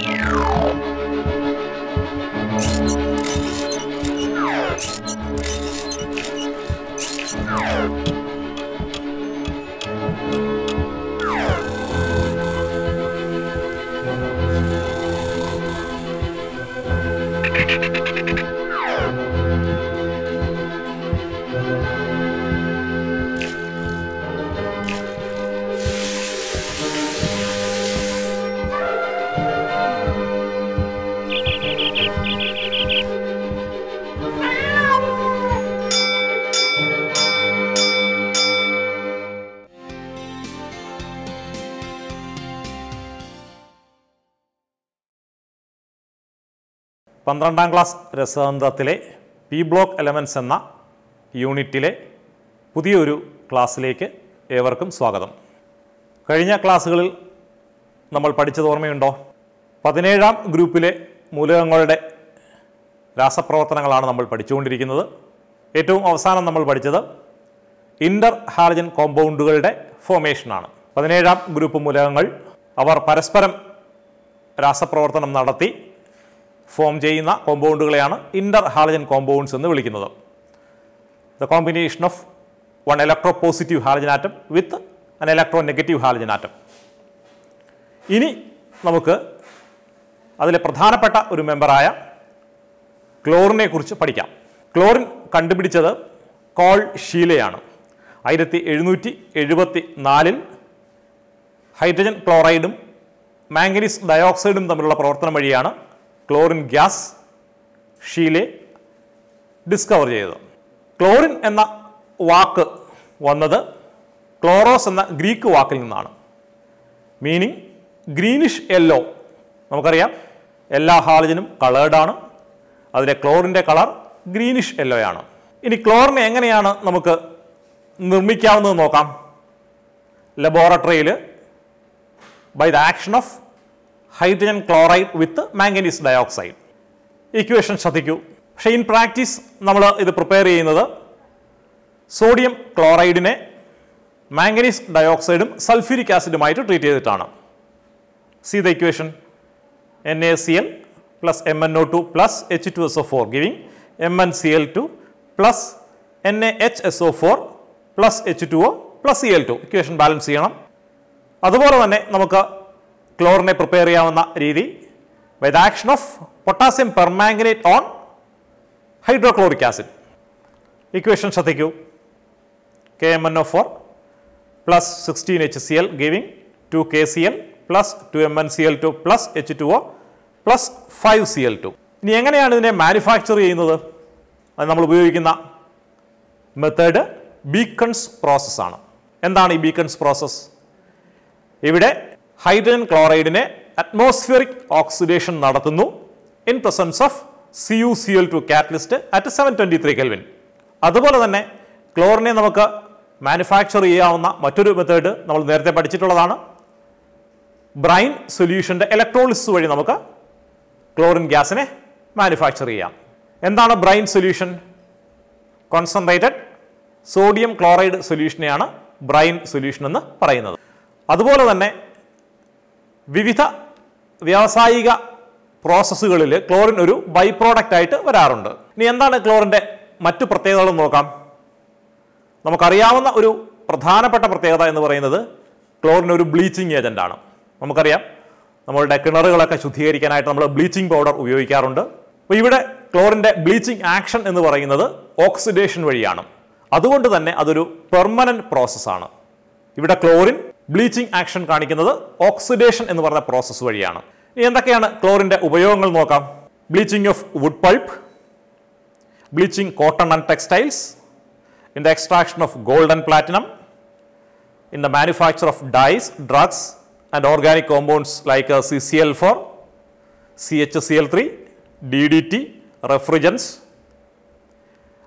Yeah. പന്ത്രണ്ടാം class രസതന്ത്രത്തിലെ P block elements എന്ന യൂണിറ്റിലെ പുതിയൊരു ക്ലാസ്സിലേക്ക് ഏവർക്കും സ്വാഗതം കഴിഞ്ഞ ക്ലാസ്സുകളിൽ നമ്മൾ പഠിച്ചത് ഓർമ്മയുണ്ടോ പതിനേഴാം ഗ്രൂപ്പിലെ മൂലകങ്ങളുടെ രാസപ്രവർത്തനങ്ങളാണ് നമ്മൾ പഠിച്ചുകൊണ്ടിരിക്കുന്നത് ഏറ്റവും അവസാനം നമ്മൾ പഠിച്ചത് ഇൻ്റർ ഹാർജൻ കോമ്പൗണ്ടുകളുടെ ഫോമേഷനാണ് പതിനേഴാം ഗ്രൂപ്പ് മൂലകങ്ങൾ അവർ പരസ്പരം രാസപ്രവർത്തനം നടത്തി ഫോം ചെയ്യുന്ന കോമ്പൗണ്ടുകളെയാണ് ഇൻ്റർ ഹാലജൻ കോമ്പൗണ്ട്സ് എന്ന് വിളിക്കുന്നത് the combination of one electropositive halogen atom with an electro negative halogen atom ഇനി നമുക്ക് അതിലെ പ്രധാനപ്പെട്ട ഒരു മെമ്പറായ ക്ലോറിനെ കുറിച്ച് പഠിക്കാം ക്ലോറിൻ കണ്ടുപിടിച്ചത് കോൾ ഷീലയാണ് ആയിരത്തി എഴുന്നൂറ്റി എഴുപത്തി നാലിൽ ഹൈഡ്രജൻ ക്ലോറൈഡും മാംഗനീസ് ഡയോക്സൈഡും തമ്മിലുള്ള പ്രവർത്തനം വഴിയാണ് ക്ലോറിൻ ഗ്യാസ് ഷീലെ ഡിസ്കവർ ചെയ്തത് ക്ലോറിൻ എന്ന വാക്ക് വന്നത് ക്ലോറോസ് എന്ന ഗ്രീക്ക് വാക്കിൽ നിന്നാണ് മീനിങ് ഗ്രീനിഷ് യെല്ലോ നമുക്കറിയാം എല്ലാ ഹാളജനും കളേർഡാണ് അതിലെ ക്ലോറിൻ്റെ കളർ ഗ്രീനിഷ് യെല്ലോയാണ് ഇനി ക്ലോറിനെ എങ്ങനെയാണ് നമുക്ക് നിർമ്മിക്കാവുന്നത് നോക്കാം ലബോറട്ടറിയിൽ by the action of hydrogen chloride with manganese dioxide equation ശ്രദ്ധിക്കൂ പക്ഷേ ഇൻ പ്രാക്ടീസ് നമ്മൾ ഇത് പ്രിപ്പയർ ചെയ്യുന്നത് സോഡിയം ക്ലോറൈഡിനെ മാംഗനീസ് ഡയോക്സൈഡും സൾഫ്യൂരിക് ആസിഡുമായിട്ട് ട്രീറ്റ് ചെയ്തിട്ടാണ് see the equation N A C L plus M N O two plus H two S O four giving M N C L two plus N A H S O four plus H two O plus C L two equation balance ചെയ്യണം അതുപോലെ തന്നെ നമുക്ക് ക്ലോറിനെ prepare ചെയ്യാവുന്ന രീതി by the action of potassium permanganate on hydrochloric acid equation ശ്രദ്ധിക്കൂ K M N O four plus sixteen H C L giving two K C L plus two M N C L two plus H two O plus five C L two ഇനി എങ്ങനെയാണ് ഇതിനെ manufacture ചെയ്യുന്നത് അത് നമ്മൾ ഉപയോഗിക്കുന്ന method beacons പ്രോസസ്സാണ് എന്താണ് ഈ ബീക്കൺസ് പ്രോസസ്സ് ഇവിടെ ഹൈഡ്രജൻ ക്ലോറൈഡിനെ അറ്റ്മോസ്ഫിയറിക് ഓക്സിഡേഷൻ നടത്തുന്നു in presence of C U C L two catalyst at seven twenty three kelvin അതുപോലെ തന്നെ ക്ലോറിനെ നമുക്ക് മാനുഫാക്ചർ ചെയ്യാവുന്ന മറ്റൊരു മെത്തേഡ് നമ്മൾ നേരത്തെ പഠിച്ചിട്ടുള്ളതാണ് ബ്രൈൻ സൊല്യൂഷൻ്റെ ഇലക്ട്രോളിസ് വഴി നമുക്ക് ക്ലോറിൻ ഗ്യാസിനെ മാനുഫാക്ചർ ചെയ്യാം എന്താണ് brine solution concentrated sodium chloride സൊല്യൂഷനെയാണ് ബ്രൈൻ സൊല്യൂഷൻ എന്ന് പറയുന്നത് അതുപോലെ തന്നെ വിവിധ വ്യാവസായിക പ്രോസസ്സുകളിൽ ക്ലോറിൻ ഒരു ബൈ പ്രോഡക്റ്റ് ആയിട്ട് വരാറുണ്ട് ഇനി എന്താണ് ക്ലോറിൻ്റെ മറ്റു പ്രത്യേകതകളും നോക്കാം നമുക്കറിയാവുന്ന ഒരു പ്രധാനപ്പെട്ട പ്രത്യേകത എന്ന് പറയുന്നത് ക്ലോറിൻ ഒരു ബ്ലീച്ചിങ് ആണ് നമുക്കറിയാം നമ്മളുടെ കിണറുകളൊക്കെ ശുദ്ധീകരിക്കാനായിട്ട് നമ്മൾ ബ്ലീച്ചിങ് പൗഡർ ഉപയോഗിക്കാറുണ്ട് അപ്പോൾ ഇവിടെ ക്ലോറിൻ്റെ ബ്ലീച്ചിങ് ആക്ഷൻ എന്ന് പറയുന്നത് ഓക്സിഡേഷൻ വഴിയാണ് അതുകൊണ്ട് തന്നെ അതൊരു പെർമനൻറ്റ് പ്രോസസ്സാണ് ഇവിടെ ക്ലോറിൻ ബ്ലീച്ചിങ് ആക്ഷൻ കാണിക്കുന്നത് ഓക്സിഡേഷൻ എന്ന് പറഞ്ഞ പ്രോസസ്സ് വഴിയാണ് ഇനി എന്തൊക്കെയാണ് ക്ലോറിൻ്റെ ഉപയോഗങ്ങൾ നോക്കാം bleaching of wood pulp bleaching cotton and textiles manufacture of dyes drugs and organic compounds like C C L four C H C L three D D T refrigerants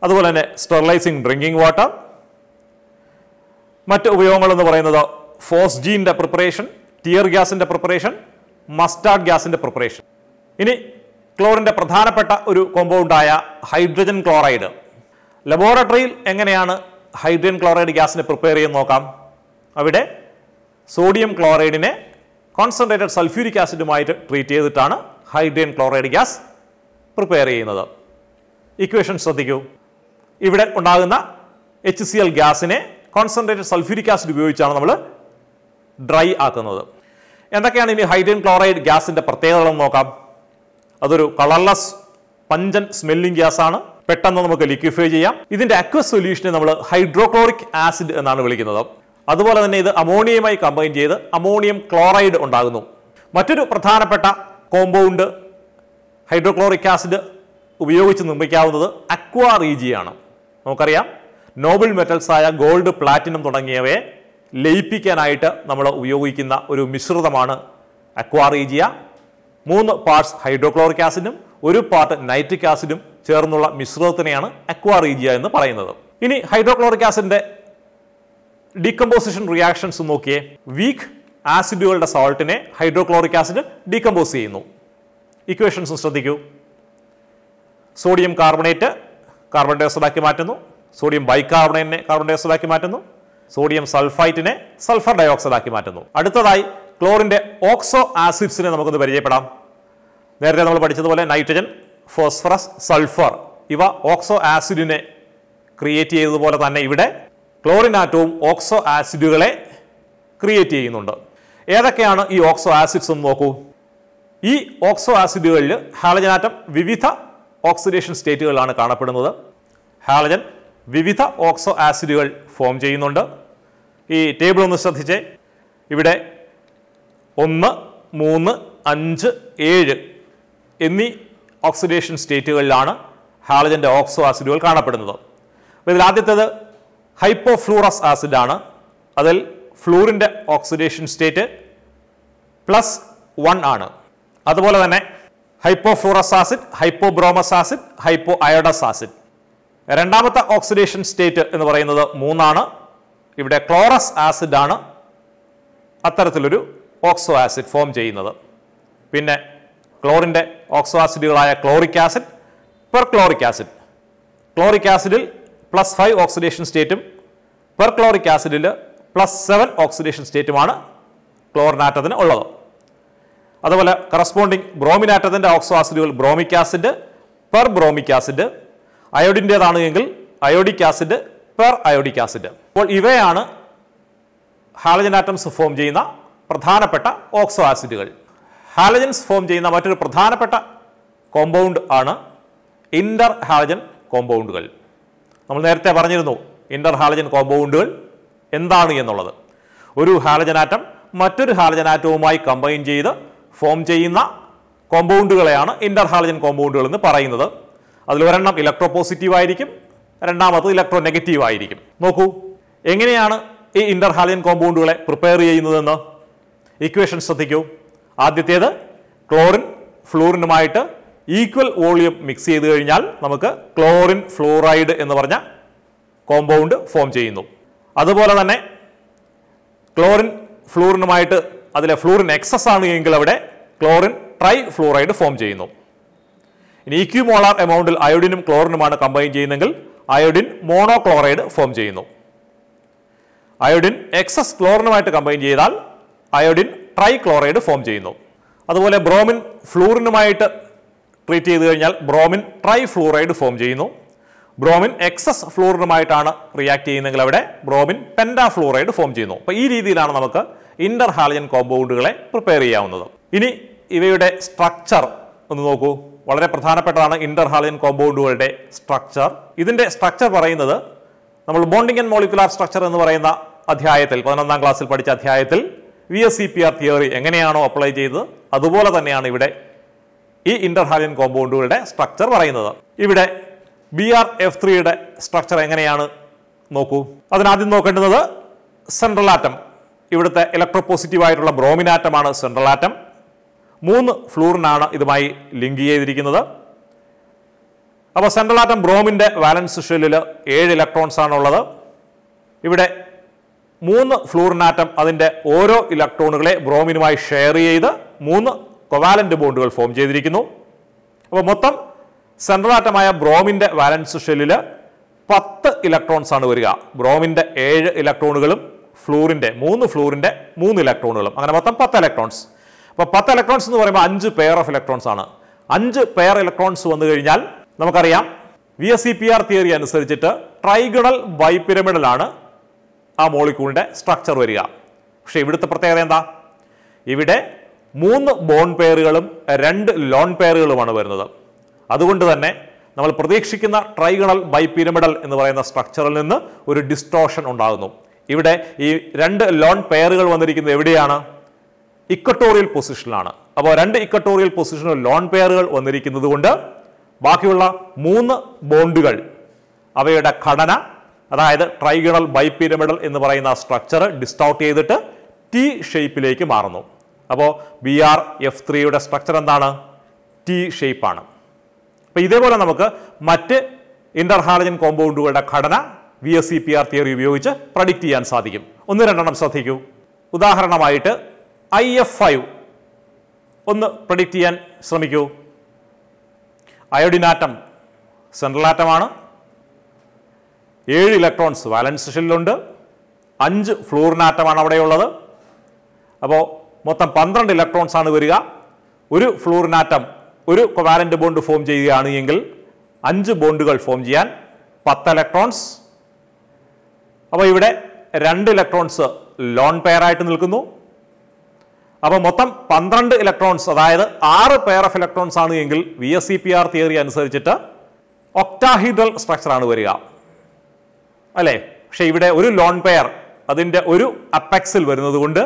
അതുപോലെ തന്നെ സ്റ്റെർലൈസിങ് ഡ്രിങ്കിങ് വാട്ടർ മറ്റ് ഉപയോഗങ്ങളെന്ന് പറയുന്നത് ഫോസ്ജീൻ്റെ preparation tear ഗ്യാസിൻ്റെ preparation mustard ഗ്യാസിൻ്റെ preparation ഇനി ക്ലോറിൻ്റെ പ്രധാനപ്പെട്ട ഒരു കോമ്പൗണ്ടായ ഹൈഡ്രജൻ ക്ലോറൈഡ് ലബോറട്ടറിയിൽ എങ്ങനെയാണ് ഹൈഡ്രജൻ ക്ലോറൈഡ് ഗ്യാസിനെ പ്രിപ്പയർ ചെയ്യുന്ന നോക്കാം അവിടെ സോഡിയം ക്ലോറൈഡിനെ കോൺസെൻട്രേറ്റഡ് സൾഫ്യൂരിക് ആസിഡുമായിട്ട് ട്രീറ്റ് ചെയ്തിട്ടാണ് ഹൈഡ്രജൻ ക്ലോറൈഡ് ഗ്യാസ് പ്രിപ്പയർ ചെയ്യുന്നത് ഇക്വേഷൻ ശ്രദ്ധിക്കൂ ഇവിടെ ഉണ്ടാകുന്ന എച്ച് സി എൽ ഗ്യാസിനെ കോൺസെൻട്രേറ്റഡ് സൾഫ്യൂരിക് ആസിഡ് ഉപയോഗിച്ചാണ് നമ്മൾ ഡ്രൈ ആക്കുന്നത് എന്തൊക്കെയാണ് ഇനി ഹൈഡ്രൻ ക്ലോറൈഡ് ഗ്യാസിൻ്റെ പ്രത്യേകതകളെന്ന് നോക്കാം അതൊരു കളർലെസ് പഞ്ചൻ സ്മെല്ലിംഗ് ഗ്യാസാണ് പെട്ടെന്ന് നമുക്ക് ലിക്വിഫൈ ചെയ്യാം ഇതിൻ്റെ അക്വസ് സൊല്യൂഷനെ നമ്മൾ ഹൈഡ്രോക്ലോറിക് ആസിഡ് എന്നാണ് വിളിക്കുന്നത് അതുപോലെ തന്നെ ഇത് അമോണിയമായി കമ്പൈൻ ചെയ്ത് അമോണിയം ക്ലോറൈഡ് ഉണ്ടാകുന്നു മറ്റൊരു പ്രധാനപ്പെട്ട കോമ്പൗണ്ട് ഹൈഡ്രോക്ലോറിക് ആസിഡ് ഉപയോഗിച്ച് നിർമ്മിക്കാവുന്നത് അക്വാ റീജിയാണ് നമുക്കറിയാം നോബിൾ മെറ്റൽസായ ഗോൾഡ് പ്ലാറ്റിനം തുടങ്ങിയവയെ ലയിപ്പിക്കാനായിട്ട് നമ്മൾ ഉപയോഗിക്കുന്ന ഒരു മിശ്രിതമാണ് അക്വാറീജിയ മൂന്ന് പാർട്സ് ഹൈഡ്രോക്ലോറിക് ആസിഡും ഒരു പാർട്ട് നൈട്രിക് ആസിഡും ചേർന്നുള്ള മിശ്രിതത്തിനെയാണ് അക്വാറീജിയ എന്ന് പറയുന്നത് ഇനി ഹൈഡ്രോക്ലോറിക് ആസിഡിൻ്റെ ഡീകമ്പോസിഷൻ റിയാക്ഷൻസ് നോക്കിയേ വീക്ക് ആസിഡുകളുടെ സോൾട്ടിനെ ഹൈഡ്രോക്ലോറിക് ആസിഡ് ഡീകമ്പോസ് ചെയ്യുന്നു ഇക്വേഷൻസ് ശ്രദ്ധിക്കൂ സോഡിയം കാർബണേറ്റ് കാർബൺ ആക്കി മാറ്റുന്നു സോഡിയം ബൈകാർബണേറ്റിനെ കാർബൺ ആക്കി മാറ്റുന്നു സോഡിയം സൾഫൈറ്റിനെ സൾഫർ ഡയോക്സൈഡ് ആക്കി മാറ്റുന്നു അടുത്തതായി ക്ലോറിൻ്റെ ഓക്സോ ആസിഡ്സിനെ നമുക്കൊന്ന് പരിചയപ്പെടാം നേരത്തെ നമ്മൾ പഠിച്ചതുപോലെ നൈട്രജൻ ഫോസ്ഫറസ് സൾഫർ ഇവ ഓക്സോ ആസിഡിനെ ക്രിയേറ്റ് ചെയ്തതുപോലെ തന്നെ ഇവിടെ ക്ലോറിൻ ആറ്റവും ഓക്സോ ആസിഡുകളെ ക്രിയേറ്റ് ചെയ്യുന്നുണ്ട് ഏതൊക്കെയാണ് ഈ ഓക്സോ ആസിഡ്സ് എന്ന് നോക്കൂ ഈ ഓക്സോ ആസിഡുകളിൽ ഹാലജൻ ആറ്റം വിവിധ ഓക്സിഡേഷൻ സ്റ്റേറ്റുകളിലാണ് കാണപ്പെടുന്നത് ഹാലജൻ വിവിധ ഓക്സോ ആസിഡുകൾ ഫോം ചെയ്യുന്നുണ്ട് ഈ ടേബിൾ ഒന്ന് ശ്രദ്ധിച്ചേ ഇവിടെ ഒന്ന് മൂന്ന് അഞ്ച് ഏഴ് എന്നീ ഓക്സിഡേഷൻ സ്റ്റേറ്റുകളിലാണ് ഹാളജൻ്റെ ഓക്സോ ആസിഡുകൾ കാണപ്പെടുന്നത് അപ്പോൾ ഇതിൽ ആദ്യത്തേത് ഹൈപ്പോഫ്ലൂറസ് ആസിഡാണ് അതിൽ ഫ്ലൂറിൻ്റെ ഓക്സിഡേഷൻ സ്റ്റേറ്റ് പ്ലസ് വൺ ആണ് അതുപോലെ തന്നെ hypofluorous acid hypobromous acid hypoiodous acid രണ്ടാമത്തെ ഓക്സിഡേഷൻ സ്റ്റേറ്റ് എന്ന് പറയുന്നത് മൂന്നാണ് ഇവിടെ ക്ലോറസ് ആസിഡ് ആണ് അത്തരത്തിലൊരു ഓക്സോ ആസിഡ് ഫോം ചെയ്യുന്നത് പിന്നെ ക്ലോറിൻ്റെ ഓക്സോ ആസിഡുകളായ chloric acid perchloric acid chloric ആസിഡിൽ പ്ലസ് ഫൈവ് ഓക്സിഡേഷൻ സ്റ്റേറ്റും പെർക്ലോറിക് ആസിഡിൽ പ്ലസ് സെവൻ ഓക്സിഡേഷൻ സ്റ്റേറ്റുമാണ് ക്ലോറിനാറ്റത്തിന് ഉള്ളത് അതുപോലെ കറസ്പോണ്ടിങ് ബ്രോമിനാറ്റത്തിൻ്റെ ഓക്സോ ആസിഡുകൾ bromic acid perbromic acid അയോഡിൻ്റേതാണെങ്കിൽ iodic acid periodic acid അപ്പോൾ ഇവയാണ് ഹാലജൻ ആറ്റംസ് ഫോം ചെയ്യുന്ന പ്രധാനപ്പെട്ട ഓക്സോ ആസിഡുകൾ ഹാലജൻസ് ഫോം ചെയ്യുന്ന മറ്റൊരു പ്രധാനപ്പെട്ട കോമ്പൗണ്ട് ആണ് ഇൻ്റർ ഹാലജൻ കോമ്പൗണ്ടുകൾ നമ്മൾ നേരത്തെ പറഞ്ഞിരുന്നു ഇൻ്റർ ഹാലജൻ കോമ്പൗണ്ടുകൾ എന്താണ് എന്നുള്ളത് ഒരു ഹാലജൻ ആറ്റം മറ്റൊരു ഹാലജൻ ആറ്റവുമായി കമ്പൈൻ ചെയ്ത് ഫോം ചെയ്യുന്ന കോമ്പൗണ്ടുകളെയാണ് ഇൻ്റർ ഹാലജൻ കോമ്പൗണ്ടുകൾ എന്ന് പറയുന്നത് അതിൽ ഒരെണ്ണം ഇലക്ട്രോ പോസിറ്റീവ് ആയിരിക്കും രണ്ടാമത് ഇലക്ട്രോ നെഗറ്റീവ് ആയിരിക്കും നോക്കൂ എങ്ങനെയാണ് ഈ ഇന്റർഹാലിയൻ കോമ്പൗണ്ടുകളെ പ്രിപ്പയർ ചെയ്യുന്നതെന്ന് ഇക്വേഷൻ ശ്രദ്ധിക്കൂ ആദ്യത്തേത് ക്ലോറിൻ ഫ്ലൂറിനുമായിട്ട് ഈക്വൽ വോളിയം മിക്സ് ചെയ്ത് കഴിഞ്ഞാൽ നമുക്ക് ക്ലോറിൻ ഫ്ലൂറൈഡ് എന്ന് പറഞ്ഞ കോമ്പൗണ്ട് ഫോം ചെയ്യുന്നു അതുപോലെ തന്നെ ക്ലോറിൻ ഫ്ലൂറിനുമായിട്ട് അതിലെ ഫ്ലൂറിൻ എക്സസ് ആണ് എങ്കിൽ അവിടെ ക്ലോറിൻ ട്രൈ ഫ്ലൂറൈഡ് ഫോം ചെയ്യുന്നു ഇനി ഇക്യുമോളാർ എമൗണ്ടിൽ അയോഡിനും ക്ലോറിനുമാണ് കമ്പൈൻ ചെയ്യുന്നെങ്കിൽ അയോഡിൻ മോണോക്ലോറൈഡ് ഫോം ചെയ്യുന്നു അയോഡിൻ എക്സസ് ക്ലോറിനുമായിട്ട് കമ്പൈൻ ചെയ്താൽ അയോഡിൻ ട്രൈക്ലോറൈഡ് ഫോം ചെയ്യുന്നു അതുപോലെ ബ്രോമിൻ ഫ്ലൂറിനുമായിട്ട് ട്രീറ്റ് ചെയ്ത് കഴിഞ്ഞാൽ ബ്രോമിൻ ട്രൈ ഫ്ലൂറൈഡ് ഫോം ചെയ്യുന്നു ബ്രോമിൻ എക്സസ് ഫ്ലൂറിനുമായിട്ടാണ് റിയാക്ട് ചെയ്യുന്നെങ്കിൽ അവിടെ ബ്രോമിൻ ഫ്ലൂറൈഡ് ഫോം ചെയ്യുന്നു അപ്പോൾ ഈ രീതിയിലാണ് നമുക്ക് ഇന്റർ കോമ്പൗണ്ടുകളെ പ്രിപ്പയർ ചെയ്യാവുന്നത് ഇനി ഇവയുടെ സ്ട്രക്ചർ ഒന്ന് നോക്കൂ വളരെ പ്രധാനപ്പെട്ടതാണ് ഇന്റർഹാളിയൻ കോമ്പൗണ്ടുകളുടെ സ്ട്രക്ചർ ഇതിൻ്റെ സ്ട്രക്ചർ പറയുന്നത് നമ്മൾ ബോണ്ടിങ് ആൻഡ് മോളിക്കുലാർ സ്ട്രക്ചർ എന്ന് പറയുന്ന അധ്യായത്തിൽ പതിനൊന്നാം ക്ലാസ്സിൽ പഠിച്ച അധ്യായത്തിൽ V S C P R theory എങ്ങനെയാണോ അപ്ലൈ ചെയ്തത് അതുപോലെ തന്നെയാണ് ഇവിടെ ഈ ഇന്റർഹാലിയൻ കോമ്പൗണ്ടുകളുടെ സ്ട്രക്ചർ പറയുന്നത് ഇവിടെ ബി ആർ എഫ് ത്രീയുടെ സ്ട്രക്ചർ എങ്ങനെയാണ് നോക്കൂ അതിനാദ്യം നോക്കേണ്ടത് സെൻട്രൽ ആറ്റം ഇവിടുത്തെ ഇലക്ട്രോ ആയിട്ടുള്ള ബ്രോമിൻ ആറ്റമാണ് സെൻട്രൽ ആറ്റം മൂന്ന് ഫ്ലൂറിനാണ് ഇതുമായി ലിങ്ക് ചെയ്തിരിക്കുന്നത് അപ്പോൾ സെൻട്രൽ ആറ്റം ബ്രോമിൻ്റെ വാലൻസ് ഷെല്ലിൽ ഏഴ് ഇലക്ട്രോൺസ് ഉള്ളത് ഇവിടെ മൂന്ന് ഫ്ലൂറിനാറ്റം അതിൻ്റെ ഓരോ ഇലക്ട്രോണുകളെ ബ്രോമിനുമായി ഷെയർ ചെയ്ത് മൂന്ന് കൊവാലൻ്റ് ബോണ്ടുകൾ ഫോം ചെയ്തിരിക്കുന്നു അപ്പോൾ മൊത്തം സെൻട്രൽ ആറ്റമായ ബ്രോമിൻ്റെ വാലൻസ് ഷെല്ലിൽ പത്ത് ഇലക്ട്രോൺസ് ആണ് വരിക ബ്രോമിൻ്റെ ഏഴ് ഇലക്ട്രോണുകളും ഫ്ലൂറിൻ്റെ മൂന്ന് ഫ്ലൂറിൻ്റെ മൂന്ന് ഇലക്ട്രോണുകളും അങ്ങനെ മൊത്തം പത്ത് ഇലക്ട്രോൺസ് അപ്പോൾ പത്ത് ഇലക്ട്രോൺസ് എന്ന് പറയുമ്പോൾ അഞ്ച് പെയർ ഓഫ് ഇലക്ട്രോൺസ് ആണ് അഞ്ച് പെയർ ഇലക്ട്രോൺസ് വന്നു കഴിഞ്ഞാൽ നമുക്കറിയാം V S C P R theory അനുസരിച്ചിട്ട് ട്രൈഗണൽ ബൈപിരമിഡലാണ് ആ മോളിക്യൂളിൻ്റെ സ്ട്രക്ചർ വരിക പക്ഷേ ഇവിടുത്തെ പ്രത്യേകത എന്താ ഇവിടെ മൂന്ന് ബോൺ പെയറുകളും രണ്ട് ലോൺ പെയറുകളുമാണ് വരുന്നത് അതുകൊണ്ട് തന്നെ നമ്മൾ പ്രതീക്ഷിക്കുന്ന ട്രൈഗണൽ ബൈപിരമിഡൽ എന്ന് പറയുന്ന സ്ട്രക്ചറിൽ നിന്ന് ഒരു ഡിസ്ട്രോഷൻ ഉണ്ടാകുന്നു ഇവിടെ ഈ രണ്ട് ലോൺ പെയറുകൾ വന്നിരിക്കുന്നത് എവിടെയാണ് ഇക്വട്ടോറിയൽ പൊസിഷനിലാണ് അപ്പോൾ രണ്ട് ഇക്വട്ടോറിയൽ പൊസിഷനിൽ ലോൺ പെയറുകൾ വന്നിരിക്കുന്നത് കൊണ്ട് ബാക്കിയുള്ള മൂന്ന് ബോണ്ടുകൾ അവയുടെ ഘടന അതായത് ട്രൈഗണൽ ബൈപിരമിഡൽ എന്ന് പറയുന്ന സ്ട്രക്ചർ ഡിസ്റ്റൗട്ട് ചെയ്തിട്ട് ടി ഷേപ്പിലേക്ക് മാറുന്നു അപ്പോൾ ബി ആർ എഫ് ത്രീയുടെ സ്ട്രക്ചർ എന്താണ് ടി ഷേപ്പാണ് അപ്പോൾ ഇതേപോലെ നമുക്ക് മറ്റ് ഇന്റർഹാലജൻ കോമ്പൗണ്ടുകളുടെ ഘടന V S C P R theory ഉപയോഗിച്ച് പ്രഡിക്റ്റ് ചെയ്യാൻ സാധിക്കും ഒന്ന് രണ്ടെണ്ണം ശ്രദ്ധിക്കൂ ഉദാഹരണമായിട്ട് ഐ എഫ് ഫൈവ് ഒന്ന് പ്രഡിക്റ്റ് ചെയ്യാൻ ശ്രമിക്കൂ അയോഡിനാറ്റം സെൻട്രൽ ആറ്റമാണ് ഏഴ് ഇലക്ട്രോൺസ് വാലൻസ് ഷെല്ലിലുണ്ട് അഞ്ച് ഫ്ലൂറിനാറ്റമാണ് അവിടെയുള്ളത് അപ്പോൾ മൊത്തം പന്ത്രണ്ട് ഇലക്ട്രോൺസ് ആണ് വരിക ഒരു ഫ്ലൂറിനാറ്റം ഒരു കൊവാലൻ്റ് ബോണ്ട് ഫോം ചെയ്യുകയാണ് എങ്കിൽ അഞ്ച് ബോണ്ടുകൾ ഫോം ചെയ്യാൻ പത്ത് ഇലക്ട്രോൺസ് അപ്പോൾ ഇവിടെ രണ്ട് ഇലക്ട്രോൺസ് ലോൺ പെയറായിട്ട് നിൽക്കുന്നു അപ്പോൾ മൊത്തം പന്ത്രണ്ട് ഇലക്ട്രോൺസ് അതായത് ആറ് പെയർ ഓഫ് ഇലക്ട്രോൺസ് ആണ് എങ്കിൽ V S C P R theory അനുസരിച്ചിട്ട് ഒക്ടാഹിഡൽ സ്ട്രക്ചറാണ് വരിക അല്ലേ പക്ഷേ ഇവിടെ ഒരു ലോൺ പെയർ അതിൻ്റെ ഒരു അപ്പക്സിൽ വരുന്നത് കൊണ്ട്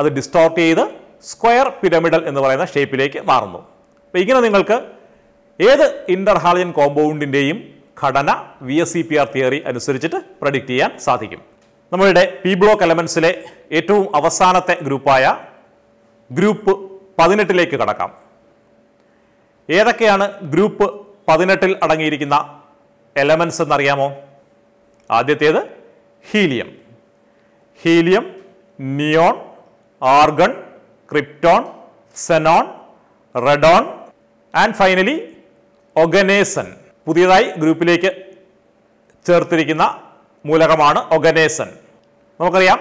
അത് ഡിസ്റ്റോർട്ട് ചെയ്ത് സ്ക്വയർ പിരമിഡൽ എന്ന് പറയുന്ന ഷേപ്പിലേക്ക് മാറുന്നു അപ്പോൾ ഇങ്ങനെ നിങ്ങൾക്ക് ഏത് ഇൻ്റർഹാളിയൻ കോമ്പൗണ്ടിൻ്റെയും ഘടന V S C P R theory അനുസരിച്ചിട്ട് പ്രഡിക്റ്റ് ചെയ്യാൻ സാധിക്കും നമ്മളുടെ പി ബ്ലോക്ക് എലമെൻസിലെ ഏറ്റവും അവസാനത്തെ ഗ്രൂപ്പായ ഗ്രൂപ്പ് പതിനെട്ടിലേക്ക് കടക്കാം ഏതൊക്കെയാണ് ഗ്രൂപ്പ് പതിനെട്ടിൽ അടങ്ങിയിരിക്കുന്ന എലമെൻസ് എന്നറിയാമോ ആദ്യത്തേത് helium helium neon argon krypton xenon radon and finally oganesson പുതിയതായി ഗ്രൂപ്പിലേക്ക് ചേർത്തിരിക്കുന്ന മൂലകമാണ് ഒഗനേസൻ നമുക്കറിയാം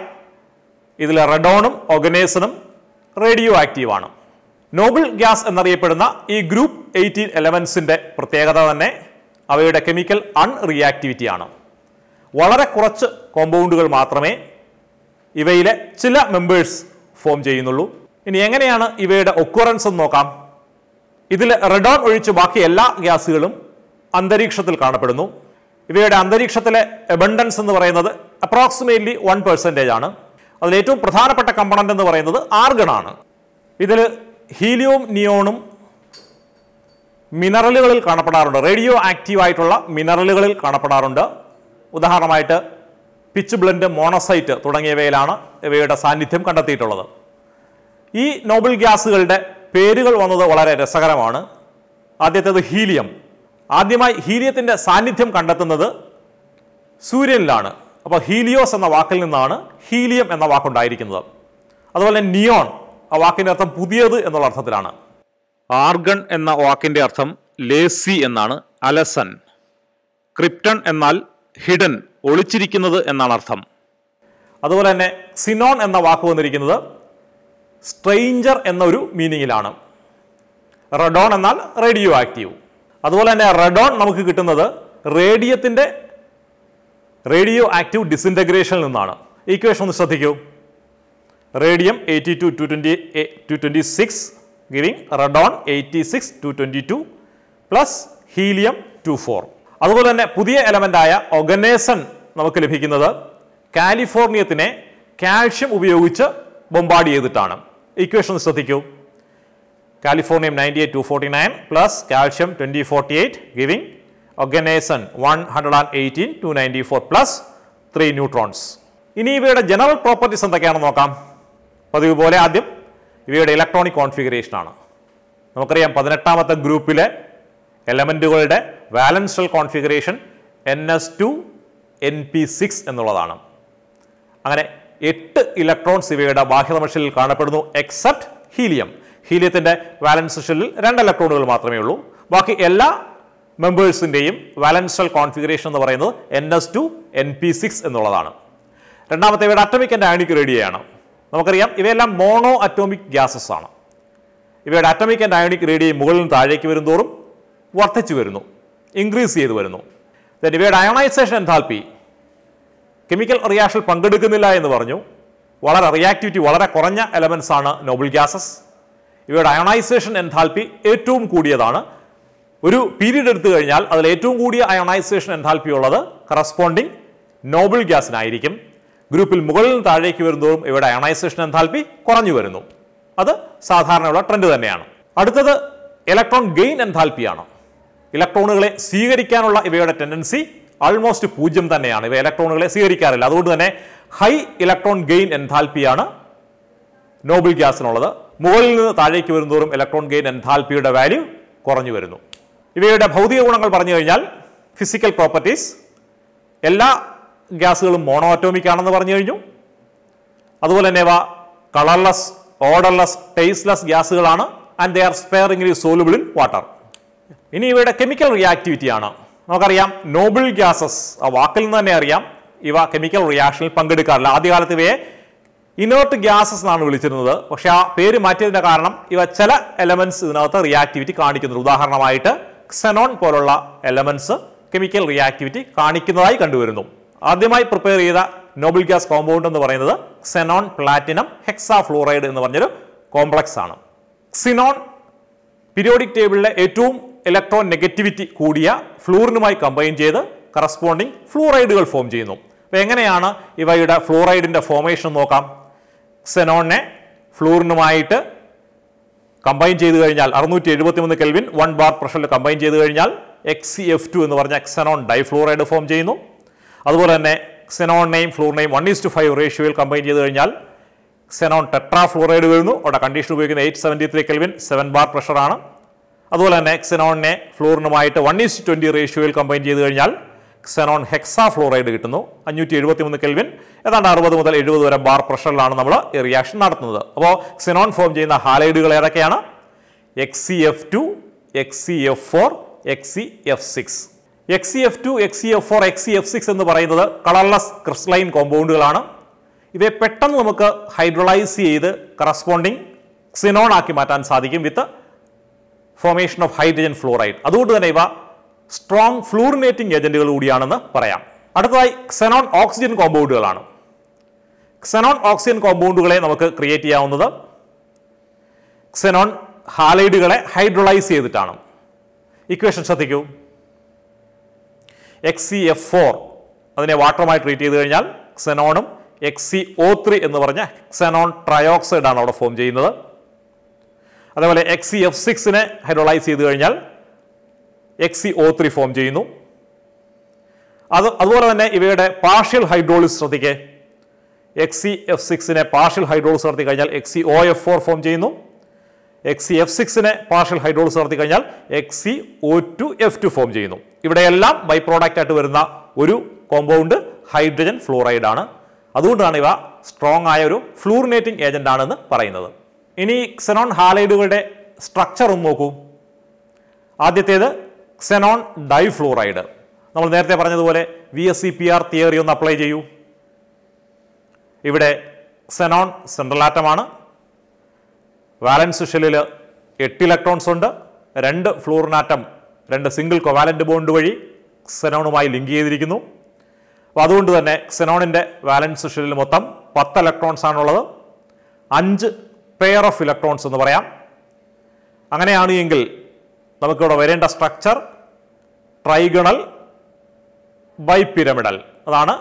ഇതിൽ റെഡോണും ഒഗനേസനും റേഡിയോ ആക്റ്റീവാണ് നോബിൾ ഗ്യാസ് എന്നറിയപ്പെടുന്ന ഈ ഗ്രൂപ്പ് എയ്റ്റീൻ എലമെൻസിൻ്റെ പ്രത്യേകത തന്നെ അവയുടെ കെമിക്കൽ അൺറിയാക്ടിവിറ്റിയാണ് വളരെ കുറച്ച് കോമ്പൗണ്ടുകൾ മാത്രമേ ഇവയിലെ ചില മെമ്പേഴ്സ് ഫോം ചെയ്യുന്നുള്ളൂ ഇനി എങ്ങനെയാണ് ഇവയുടെ ഒക്വറൻസ് എന്ന് നോക്കാം ഇതിൽ റെഡോൺ ഒഴിച്ച് ബാക്കി എല്ലാ ഗ്യാസുകളും അന്തരീക്ഷത്തിൽ കാണപ്പെടുന്നു ഇവയുടെ അന്തരീക്ഷത്തിലെ എബണ്ടൻസ് എന്ന് പറയുന്നത് അപ്രോക്സിമേറ്റ്ലി വൺ പെർസെൻറ്റേജ് ആണ് ഏറ്റവും പ്രധാനപ്പെട്ട കമ്പണൻ്റ് എന്ന് പറയുന്നത് ആർഗണാണ് ഇതിൽ ഹീലിയോം നിയോണും മിനറലുകളിൽ കാണപ്പെടാറുണ്ട് റേഡിയോ ആക്റ്റീവ് ആയിട്ടുള്ള മിനറലുകളിൽ കാണപ്പെടാറുണ്ട് ഉദാഹരണമായിട്ട് പിച്ച് ബ്ലൻഡ് മോണസൈറ്റ് തുടങ്ങിയവയിലാണ് ഇവയുടെ സാന്നിധ്യം കണ്ടെത്തിയിട്ടുള്ളത് ഈ നോബിൾ ഗ്യാസുകളുടെ പേരുകൾ വന്നത് വളരെ രസകരമാണ് ആദ്യത്തേത് ഹീലിയം ആദ്യമായി ഹീലിയത്തിൻ്റെ സാന്നിധ്യം കണ്ടെത്തുന്നത് സൂര്യനിലാണ് അപ്പോൾ ഹീലിയോസ് എന്ന വാക്കിൽ നിന്നാണ് ഹീലിയം എന്ന വാക്കുണ്ടായിരിക്കുന്നത് അതുപോലെ നിയോൺ ആ വാക്കിൻ്റെ അർത്ഥം പുതിയത് എന്നുള്ള അർത്ഥത്തിലാണ് ആർഗൺ എന്ന വാക്കിൻ്റെ അർത്ഥം ലേസി എന്നാണ് അലസൻ ക്രിപ്റ്റൺ എന്നാൽ ഹിഡൻ ഒളിച്ചിരിക്കുന്നത് എന്നാണ് അർത്ഥം അതുപോലെ തന്നെ സിനോൺ എന്ന വാക്ക് വന്നിരിക്കുന്നത് സ്ട്രെയിഞ്ചർ എന്നൊരു മീനിങ്ങിലാണ് റെഡോൺ എന്നാൽ റേഡിയോ ആക്റ്റീവ് അതുപോലെ തന്നെ റെഡോൺ നമുക്ക് കിട്ടുന്നത് റേഡിയത്തിൻ്റെ റേഡിയോ ആക്റ്റീവ് ഡിസിൻറ്റഗ്രേഷനിൽ നിന്നാണ് ഈ ക്വേഷൻ ഒന്ന് ശ്രദ്ധിക്കൂ radium eighty two two twenty two twenty six giving radon eighty six two twenty two plus helium two four അതുപോലെ തന്നെ പുതിയ എലമെൻ്റായ ഒഗനേസൺ നമുക്ക് ലഭിക്കുന്നത് കാലിഫോർണിയത്തിനെ കാൽഷ്യം ഉപയോഗിച്ച് ബൊമ്പാർഡ് ചെയ്തിട്ടാണ് ഇക്വേഷൻ ശ്രദ്ധിക്കൂ californium ninety eight two forty nine plus calcium twenty forty eight giving oganesson one hundred and eighteen two ninety four plus three neutrons ഇനി ഇവയുടെ ജനറൽ പ്രോപ്പർട്ടീസ് എന്തൊക്കെയാണെന്ന് നോക്കാം പതിവ് പോലെ ആദ്യം ഇവയുടെ ഇലക്ട്രോണിക് കോൺഫിഗറേഷനാണ് നമുക്കറിയാം പതിനെട്ടാമത്തെ ഗ്രൂപ്പിലെ എലമെൻറ്റുകളുടെ valence shell configuration N S two N P six എന്നുള്ളതാണ് അങ്ങനെ എട്ട് ഇലക്ട്രോൺസ് ഇവയുടെ ബാഹ്യതമഷലിൽ കാണപ്പെടുന്നു എക്സെപ്റ്റ് ഹീലിയം ഹീലിയത്തിൻ്റെ വാലൻസ് ഷെല്ലിൽ രണ്ട് ഇലക്ട്രോണുകൾ മാത്രമേ ഉള്ളൂ ബാക്കി എല്ലാ മെമ്പേഴ്സിൻ്റെയും വാലൻഷൽ കോൺഫിഗറേഷൻ എന്ന് പറയുന്നത് N S two N P six എന്നുള്ളതാണ് രണ്ടാമത്തെ ഇവയുടെ അറ്റോമിക് ആൻഡ് അയണിക് റേഡിയാണ് നമുക്കറിയാം ഇവയെല്ലാം മോണോ അറ്റോമിക് ഗ്യാസസ് ആണ് ഇവയുടെ അറ്റോമിക് ആൻഡ് അയണിക് റേഡിയ മുകളിൽ നിന്ന് താഴേക്ക് വരുന്തോറും വർദ്ധിച്ചു വരുന്നു ഇൻക്രീസ് ചെയ്തു വരുന്നു ദൻ ഇവയുടെ അയണൈസേഷൻ എന്താൽപ്പി കെമിക്കൽ റിയാക്ഷൻ പങ്കെടുക്കുന്നില്ല എന്ന് പറഞ്ഞു വളരെ റിയാക്ടിവിറ്റി വളരെ കുറഞ്ഞ എലമെൻസ് ആണ് നോബിൾ ഗ്യാസസ് ഇവയുടെ അയണൈസേഷൻ എന്താൽപ്പി ഏറ്റവും കൂടിയതാണ് ഒരു പീരീഡ് എടുത്തു കഴിഞ്ഞാൽ അതിൽ ഏറ്റവും കൂടിയ അയോണൈസേഷൻ എൻതാൽപ്പി ഉള്ളത് കറസ്പോണ്ടിങ് നോബിൾ ഗ്യാസിനായിരിക്കും ഗ്രൂപ്പിൽ മുകളിൽ നിന്ന് താഴേക്ക് വരുന്നതും ഇവിടെ അയോണൈസേഷൻ എൻതാൽപ്പി കുറഞ്ഞു വരുന്നു അത് സാധാരണയുള്ള ട്രെൻഡ് തന്നെയാണ് അടുത്തത് ഇലക്ട്രോൺ ഗെയിൻ ആണ് ഇലക്ട്രോണുകളെ സ്വീകരിക്കാനുള്ള ഇവയുടെ ടെൻഡൻസി ആൾമോസ്റ്റ് പൂജ്യം തന്നെയാണ് ഇവ ഇലക്ട്രോണുകളെ സ്വീകരിക്കാറില്ല അതുകൊണ്ട് തന്നെ ഹൈ ഇലക്ട്രോൺ ഗെയിൻ എൻതാൽപ്പിയാണ് നോബിൾ ഗ്യാസിനുള്ളത് മുകളിൽ നിന്ന് താഴേക്ക് വരുന്നതോറും ഇലക്ട്രോൺ ഗെയിൻ എൻതാൽപ്പിയുടെ വാല്യൂ കുറഞ്ഞു വരുന്നു ഇവയുടെ ഭൗതിക ഗുണങ്ങൾ പറഞ്ഞു കഴിഞ്ഞാൽ ഫിസിക്കൽ പ്രോപ്പർട്ടീസ് എല്ലാ ഗ്യാസുകളും മോണോഅറ്റോമിക് ആണെന്ന് പറഞ്ഞു കഴിഞ്ഞു അതുപോലെ തന്നെ ഇവ കളർലെസ് ഓർഡർലെസ് ടേസ്റ്റ്ലെസ് ഗ്യാസുകളാണ് and they are sparingly soluble in water ഇനി ഇവയുടെ കെമിക്കൽ റിയാക്ടിവിറ്റി ആണ് നമുക്കറിയാം നോബിൾ ഗ്യാസസ് ആ വാക്കിൽ നിന്ന് തന്നെ അറിയാം ഇവ കെമിക്കൽ റിയാക്ഷനിൽ പങ്കെടുക്കാറില്ല ആദ്യകാലത്ത് ഇവയെ ഇനോർട്ട് ഗ്യാസസ് എന്നാണ് വിളിച്ചിരുന്നത് പക്ഷേ ആ പേര് മാറ്റിയതിൻ്റെ കാരണം ഇവ ചില എലമെൻറ്റ്സ് ഇതിനകത്ത് റിയാക്ടിവിറ്റി കാണിക്കുന്നുണ്ട് ഉദാഹരണമായിട്ട് ക്സനോൺ പോലുള്ള എലമെന്റ്സ് കെമിക്കൽ റിയാക്ടിവിറ്റി കാണിക്കുന്നതായി കണ്ടുവരുന്നു ആദ്യമായി പ്രിപ്പയർ ചെയ്ത നോബിൾ ഗ്യാസ് കോമ്പൗണ്ട് എന്ന് പറയുന്നത് ക്സെനോൺ പ്ലാറ്റിനം ഹെക്സാ ഫ്ലൂറൈഡ് എന്ന് പറഞ്ഞൊരു കോംപ്ലക്സ് ആണ് ക്സിനോൺ പീരിയോഡിക് ടേബിളിലെ ഏറ്റവും ഇലക്ട്രോൺ നെഗറ്റിവിറ്റി കൂടിയ ഫ്ലൂറിനുമായി കമ്പൈൻ ചെയ്ത് കറസ്പോണ്ടിങ് ഫ്ലൂറൈഡുകൾ ഫോം ചെയ്യുന്നു അപ്പോൾ എങ്ങനെയാണ് ഇവയുടെ ഫ്ലൂറൈഡിൻ്റെ ഫോർമേഷൻ നോക്കാം ക്സെനോണിനെ ഫ്ലൂറിനുമായിട്ട് കമ്പൈൻ ചെയ്ത് കഴിഞ്ഞാൽ അറുന്നൂറ്റി എഴുപത്തി മൂന്ന് കെൽവിൻ വൺ ബാർ പ്രഷറിൽ കമ്പൈൻ ചെയ്ത് കഴിഞ്ഞാൽ എക്സ് എഫ് ടു എന്ന് പറഞ്ഞ എക്സനോൺ ഡൈഫ്ലൂറൈഡ് ഫോം ചെയ്യുന്നു അതുപോലെ തന്നെ ക്സെനോണിനെയും ഫ്ലൂറിനെയും വൺ ഈസ്റ്റ് ഫൈവ് റേഷ്യോയിൽ കമ്പൈൻ ചെയ്ത് കഴിഞ്ഞാൽ ക്സെനോൺ ടെട്രാ ഫ്ലൂറൈഡ് വരുന്നു അവിടെ കണ്ടീഷൻ ഉപയോഗിക്കുന്ന eight seventy three kelvin seven bar പ്രഷറാണ് അതുപോലെ തന്നെ ക്സെനോണിനെ ഫ്ലൂറിനുമായിട്ട് വൺ ഈസ്റ്റ് ട്വൻറ്റി റേഷ്യോയിൽ കമ്പൈൻ ചെയ്ത് കഴിഞ്ഞാൽ സെനോൺ ഹെക്സാ ഫ്ലോറൈഡ് കിട്ടുന്നു അഞ്ഞൂറ്റി എഴുപത്തി മൂന്ന് കെൽവിൻ ഏതാണ്ട് അറുപത് മുതൽ എഴുപത് വരെ ബാർ പ്രഷറിലാണ് നമ്മൾ ഈ റിയാക്ഷൻ നടത്തുന്നത് അപ്പോൾ സെനോൺ ഫോം ചെയ്യുന്ന ഹാലൈഡുകൾ ഏതൊക്കെയാണ് X C F two X C F four X C F six X C F two X C F four X C F six എന്ന് പറയുന്നത് കളർലെസ് ക്രിസ്റ്റലൈൻ കോമ്പൗണ്ടുകളാണ് ഇവയെ പെട്ടെന്ന് നമുക്ക് ഹൈഡ്രോളൈസ് ചെയ്ത് കറസ്പോണ്ടിങ് സിനോൺ ആക്കി മാറ്റാൻ സാധിക്കും with formation of hydrogen fluoride അതുകൊണ്ട് തന്നെ ഇവ സ്ട്രോങ് ഫ്ലൂറിനേറ്റിംഗ് ഏജന്റുകൾ കൂടിയാണെന്ന് പറയാം അടുത്തതായി ക്സെനോൺ ഓക്സിജൻ കോമ്പൗണ്ടുകളാണ് ക്സെനോൺ ഓക്സിജൻ കോമ്പൗണ്ടുകളെ നമുക്ക് ക്രിയേറ്റ് ചെയ്യാവുന്നത് ക്സെനോൺ ഹാലൈഡുകളെ ഹൈഡ്രോളൈസ് ചെയ്തിട്ടാണ് ഇക്വേഷൻ ശ്രദ്ധിക്കൂ എക്സ് സി എഫ് ഫോർ അതിനെ വാട്ടറുമായി ട്രീറ്റ് ചെയ്ത് കഴിഞ്ഞാൽ ക്സെനോണും എക്സ് സി ഒ ത്രീ എന്ന് പറഞ്ഞ ക്സെനോൺ ട്രയോക്സൈഡാണ് അവിടെ ഫോം ചെയ്യുന്നത് അതേപോലെ എക്സ് സി എഫ് സിക്സിനെ ഹൈഡ്രോളൈസ് ചെയ്ത് കഴിഞ്ഞാൽ എക്സി ഒ ത്രീ ഫോം ചെയ്യുന്നു അത് അതുപോലെ തന്നെ ഇവയുടെ പാർഷ്യൽ ഹൈഡ്രോളിസ് ശ്രദ്ധിക്കേ എക്സി എഫ് സിക്സിനെ പാർഷ്യൽ ഹൈഡ്രോളിസ് നടത്തി കഴിഞ്ഞാൽ X E O F four form ചെയ്യുന്നു എക്സി എഫ് സിക്സിനെ പാർഷ്യൽ ഹൈഡ്രോളിസ് നടത്തി കഴിഞ്ഞാൽ X E O two F two form ചെയ്യുന്നു ഇവിടെയെല്ലാം ബൈ പ്രോഡക്റ്റ് ആയിട്ട് വരുന്ന ഒരു കോമ്പൗണ്ട് ഹൈഡ്രജൻ ഫ്ലൂറൈഡ് ആണ് അതുകൊണ്ടാണ് ഇവ സ്ട്രോങ് ആയ ഒരു ഫ്ലൂറിനേറ്റിംഗ് ഏജന്റ് ആണെന്ന് പറയുന്നത് ഇനി സെനോൺ ഹാലൈഡുകളുടെ സ്ട്രക്ചറും നോക്കൂ ആദ്യത്തേത് ക്സെനോൺ ഡൈഫ്ലൂറൈഡ് നമ്മൾ നേരത്തെ പറഞ്ഞതുപോലെ V S C P R theory ഒന്ന് അപ്ലൈ ചെയ്യൂ ഇവിടെ സെനോൺ സെൻട്രൽ ആറ്റമാണ് വാലൻസ് ഷെല്ലിൽ എട്ട് ഇലക്ട്രോൺസ് ഉണ്ട് രണ്ട് ഫ്ലൂറിനാറ്റം രണ്ട് സിംഗിൾ കൊവാലൻ്റ് ബോണ്ട് വഴി സെനോണുമായി ലിങ്ക് ചെയ്തിരിക്കുന്നു അപ്പോൾ അതുകൊണ്ട് തന്നെ ക്സെനോണിൻ്റെ വാലൻസ് ഷെല്ലിൽ മൊത്തം പത്ത് ഇലക്ട്രോൺസ് ആണുള്ളത് അഞ്ച് പെയർ ഓഫ് ഇലക്ട്രോൺസ് എന്ന് പറയാം അങ്ങനെയാണ് എങ്കിൽ നമുക്കിവിടെ വരേണ്ട സ്ട്രക്ചർ ട്രൈഗണൽ പിരമിഡൽ അതാണ്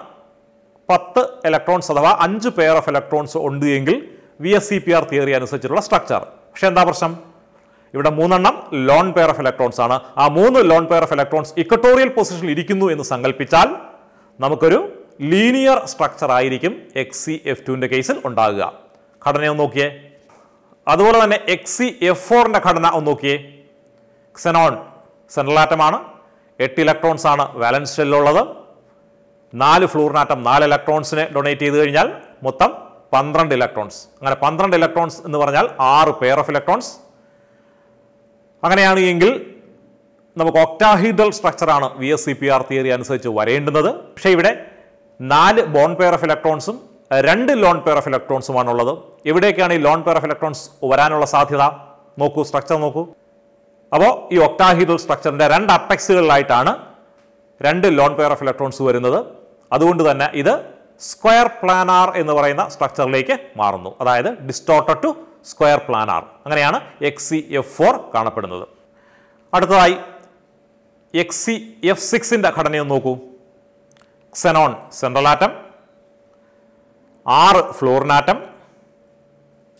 പത്ത് ഇലക്ട്രോൺസ് അഥവാ അഞ്ച് പെയർ ഓഫ് ഇലക്ട്രോൺസ് ഉണ്ട് എങ്കിൽ V S C P R theory അനുസരിച്ചിട്ടുള്ള സ്ട്രക്ചർ പക്ഷെ എന്താ പ്രശ്നം ഇവിടെ മൂന്നെണ്ണം ലോൺ പെയർ ഓഫ് ഇലക്ട്രോൺസ് ആണ് ആ മൂന്ന് lone pair of electrons equatorial പൊസിഷനിൽ ഇരിക്കുന്നു എന്ന് സങ്കല്പിച്ചാൽ നമുക്കൊരു ലീനിയർ സ്ട്രക്ചർ ആയിരിക്കും എക്സ് സി എഫ് ടുവിൻ്റെ കേസിൽ ഉണ്ടാകുക ഘടനയൊന്ന് നോക്കിയേ അതുപോലെ തന്നെ എക്സ് സി എഫ് ഫോറിൻ്റെ ഘടന ഒന്ന് നോക്കിയേ ക്സനോൺ സെൻട്രൽ ആറ്റമാണ് എട്ട് ഇലക്ട്രോൺസ് ആണ് വാലൻസ് ഷെല്ലുള്ളത് നാല് ഫ്ലൂറിനാറ്റം നാല് ഇലക്ട്രോൺസിനെ ഡൊണേറ്റ് ചെയ്ത് കഴിഞ്ഞാൽ മൊത്തം പന്ത്രണ്ട് ഇലക്ട്രോൺസ് അങ്ങനെ പന്ത്രണ്ട് ഇലക്ട്രോൺസ് എന്ന് പറഞ്ഞാൽ ആറ് പെയർ ഓഫ് ഇലക്ട്രോൺസ് അങ്ങനെയാണ് എങ്കിൽ നമുക്ക് ഒക്ടാഹിഡൽ സ്ട്രക്ചറാണ് V S C P R theory അനുസരിച്ച് വരേണ്ടുന്നത് പക്ഷേ ഇവിടെ നാല് ബോൺ പെയർ ഓഫ് ഇലക്ട്രോൺസും രണ്ട് ലോൺ പെയർ ഓഫ് ഇലക്ട്രോൺസുമാണുള്ളത് എവിടെയൊക്കെയാണ് ഈ ലോൺ പെയർ ഓഫ് ഇലക്ട്രോൺസ് വരാനുള്ള സാധ്യത നോക്കൂ സ്ട്രക്ചർ നോക്കൂ അപ്പോൾ ഈ ഒക്ടാഹിഡൽ സ്ട്രക്ചറിൻ്റെ രണ്ട് അപ്പെക്സുകളിലായിട്ടാണ് രണ്ട് ലോൺ പെയർ ഓഫ് ഇലക്ട്രോൺസ് വരുന്നത് അതുകൊണ്ട് തന്നെ ഇത് സ്ക്വയർ പ്ലാനാർ എന്ന് പറയുന്ന സ്ട്രക്ചറിലേക്ക് മാറുന്നു അതായത് ഡിസ്റ്റോട്ടഡ് ടു സ്ക്വയർ പ്ലാനാർ അങ്ങനെയാണ് എക്സ് സി എഫ് ഫോർ കാണപ്പെടുന്നത് അടുത്തതായി എക്സ് സി എഫ് സിക്സിൻ്റെ ഘടനയൊന്ന് നോക്കൂ സെനോൺ സെൻട്രൽ ആറ്റം ആറ് ഫ്ലോറിനാറ്റം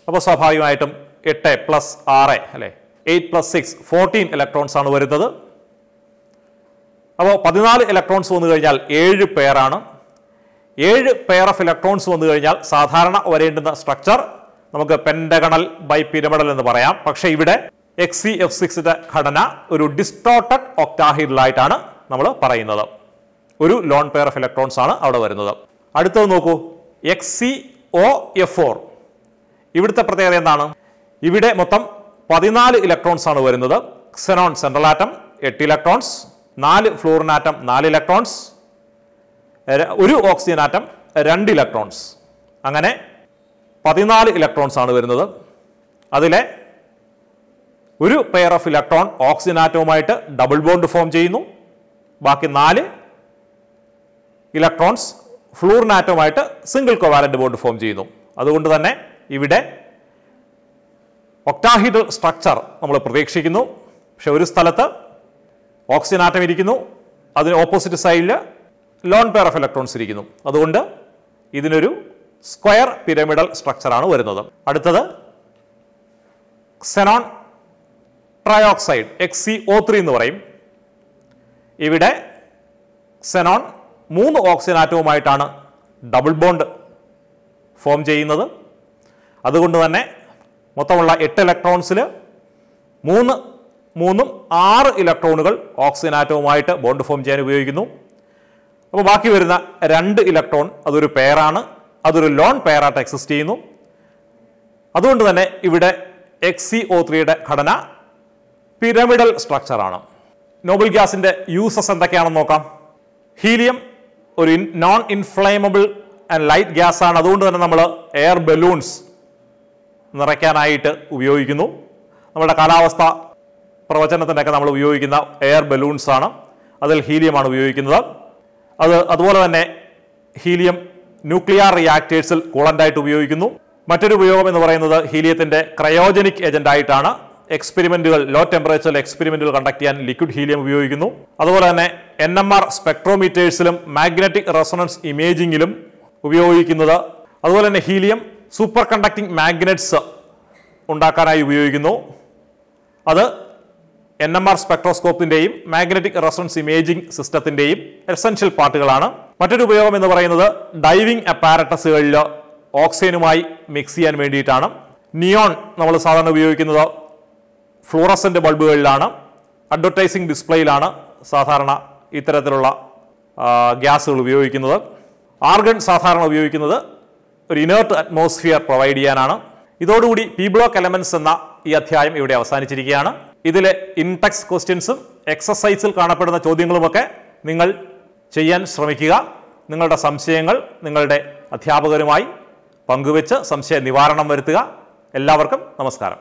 അപ്പോൾ സ്വാഭാവികമായിട്ടും എട്ട് പ്ലസ് ആറ് അല്ലേ eight plus six fourteen electrons ആണ് വരുന്നത് അപ്പോൾ പതിനാല് ഇലക്ട്രോൺസ് വന്നു കഴിഞ്ഞാൽ ഏഴ് പെയറാണ് ഏഴ് പെയർ ഓഫ് ഇലക്ട്രോൺസ് വന്നു കഴിഞ്ഞാൽ സാധാരണ വരേണ്ടുന്ന സ്ട്രക്ചർ നമുക്ക് പെൻഡഗണൽ ബൈ പിരമിഡൽ എന്ന് പറയാം പക്ഷേ ഇവിടെ എക്സ് സി എഫ് സിക്സിൻ്റെ ഘടന ഒരു ഡിസ്റ്റോട്ടഡ് ഒക്ടാഹിഡിലായിട്ടാണ് നമ്മൾ പറയുന്നത് ഒരു ലോൺ പെയർ ഓഫ് ഇലക്ട്രോൺസ് ആണ് അവിടെ വരുന്നത് അടുത്തത് നോക്കൂ X C O F four ഇവിടുത്തെ പ്രത്യേകത എന്താണ് ഇവിടെ മൊത്തം പതിനാല് ഇലക്ട്രോൺസ് ആണ് വരുന്നത് സെനോൺ സെൻട്രൽ ആറ്റം എട്ട് ഇലക്ട്രോൺസ് നാല് ഫ്ലൂറിൻ ആറ്റം നാല് ഇലക്ട്രോൺസ് ഒരു ഓക്സിജൻ ആറ്റം രണ്ട് ഇലക്ട്രോൺസ് അങ്ങനെ പതിനാല് ഇലക്ട്രോൺസ് ആണ് വരുന്നത് അതിലെ ഒരു പെയർ ഓഫ് ഇലക്ട്രോൺ ഓക്സിജൻ ആറ്റവുമായിട്ട് ഡബിൾ ബോണ്ട് ഫോം ചെയ്യുന്നു ബാക്കി നാല് ഇലക്ട്രോൺസ് ഫ്ലൂറിൻ ആറ്റവുമായിട്ട് സിംഗിൾ കൊവാലൻ്റ് ബോണ്ട് ഫോം ചെയ്യുന്നു അതുകൊണ്ട് തന്നെ ഇവിടെ ഒക്ടാഹിഡൽ സ്ട്രക്ചർ നമ്മൾ പ്രതീക്ഷിക്കുന്നു പക്ഷെ ഒരു സ്ഥലത്ത് ഓക്സിജൻ ആറ്റം ഇരിക്കുന്നു അതിന് ഓപ്പോസിറ്റ് സൈഡിൽ ലോൺ പെയർ ഓഫ് ഇലക്ട്രോൺസ് ഇരിക്കുന്നു അതുകൊണ്ട് ഇതിനൊരു സ്ക്വയർ പിരമിഡൽ സ്ട്രക്ചറാണ് വരുന്നത് അടുത്തത് xenon trioxide X C O three എന്ന് പറയും ഇവിടെ സെനോൺ മൂന്ന് ഓക്സിജൻ ആറ്റവുമായിട്ടാണ് ഡബിൾ ബോണ്ട് ഫോം ചെയ്യുന്നത് അതുകൊണ്ട് തന്നെ മൊത്തമുള്ള എട്ട് ഇലക്ട്രോൺസിൽ മൂന്ന് മൂന്നും ആറ് ഇലക്ട്രോണുകൾ ഓക്സിജൻ ആറ്റവുമായിട്ട് ബോണ്ട് ഫോം ചെയ്യാൻ ഉപയോഗിക്കുന്നു അപ്പോൾ ബാക്കി വരുന്ന രണ്ട് ഇലക്ട്രോൺ അതൊരു പെയറാണ് അതൊരു ലോൺ പെയറായിട്ട് എക്സിസ്റ്റ് ചെയ്യുന്നു അതുകൊണ്ട് തന്നെ ഇവിടെ എക്സ് സി ഒ ത്രീയുടെ ഘടന പിരമിഡൽ സ്ട്രക്ചറാണ് നോബൽ ഗ്യാസിൻ്റെ യൂസസ് എന്തൊക്കെയാണെന്ന് നോക്കാം ഹീലിയം ഒരു നോൺ ഇൻഫ്ലേമബിൾ ആൻഡ് ലൈറ്റ് ഗ്യാസാണ് അതുകൊണ്ട് തന്നെ നമ്മൾ എയർ ബലൂൺസ് നിറയ്ക്കാനായിട്ട് ഉപയോഗിക്കുന്നു നമ്മുടെ കാലാവസ്ഥ പ്രവചനത്തിനൊക്കെ നമ്മൾ ഉപയോഗിക്കുന്ന എയർ ബലൂൺസ് ആണ് അതിൽ ഹീലിയമാണ് ഉപയോഗിക്കുന്നത് അത് അതുപോലെ തന്നെ ഹീലിയം ന്യൂക്ലിയർ റിയാക്ടേഴ്സിൽ കൂളൻ്റായിട്ട് ഉപയോഗിക്കുന്നു മറ്റൊരു ഉപയോഗം എന്ന് പറയുന്നത് ഹീലിയത്തിൻ്റെ ക്രയോജനിക് ഏജൻ്റായിട്ടാണ് എക്സ്പെരിമെൻറ്റുകൾ ലോ ടെമ്പറേച്ചറിൽ എക്സ്പെരിമെൻറ്റുകൾ കണ്ടക്ട് ചെയ്യാൻ ലിക്വിഡ് ഹീലിയം ഉപയോഗിക്കുന്നു അതുപോലെ തന്നെ എൻ എം ആർ സ്പെക്ട്രോമീറ്റേഴ്സിലും മാഗ്നറ്റിക് റെസൊണൻസ് ഇമേജിങ്ങിലും ഉപയോഗിക്കുന്നത് അതുപോലെ തന്നെ ഹീലിയം സൂപ്പർ കണ്ടക്ടിങ് മാഗ്നറ്റ്സ് ഉണ്ടാക്കാനായി ഉപയോഗിക്കുന്നു അത് എൻ എം ആർ സ്പെക്ട്രോസ്കോപ്പിൻ്റെയും മാഗ്നറ്റിക് റെസണൻസ് ഇമേജിംഗ് സിസ്റ്റത്തിൻ്റെയും എസെൻഷ്യൽ പാർട്ടുകളാണ് മറ്റൊരു ഉപയോഗം എന്ന് പറയുന്നത് ഡൈവിംഗ് അപ്പാരറ്റസുകളിൽ ഓക്സിജനുമായി മിക്സ് ചെയ്യാൻ വേണ്ടിയിട്ടാണ് നിയോൺ നമ്മൾ സാധാരണ ഉപയോഗിക്കുന്നത് ഫ്ലൂറസൻ്റ് ബൾബുകളിലാണ് അഡ്വർടൈസിംഗ് ഡിസ്പ്ലേയിലാണ് സാധാരണ ഇത്തരത്തിലുള്ള ഗ്യാസുകൾ ഉപയോഗിക്കുന്നത് ആർഗൺ സാധാരണ ഉപയോഗിക്കുന്നത് ഒരു ഇനേർട്ട് അറ്റ്മോസ്ഫിയർ പ്രൊവൈഡ് ചെയ്യാനാണ് ഇതോടുകൂടി പി ബ്ലോക്ക് എലമെന്റ്സ് എന്ന ഈ അധ്യായം ഇവിടെ അവസാനിച്ചിരിക്കുകയാണ് ഇതിലെ ഇൻടെക്സ് ക്വസ്റ്റ്യൻസും എക്സസൈസിൽ കാണപ്പെടുന്ന ചോദ്യങ്ങളുമൊക്കെ നിങ്ങൾ ചെയ്യാൻ ശ്രമിക്കുക നിങ്ങളുടെ സംശയങ്ങൾ നിങ്ങളുടെ അധ്യാപകരുമായി പങ്കുവെച്ച് സംശയ നിവാരണം വരുത്തുക എല്ലാവർക്കും നമസ്കാരം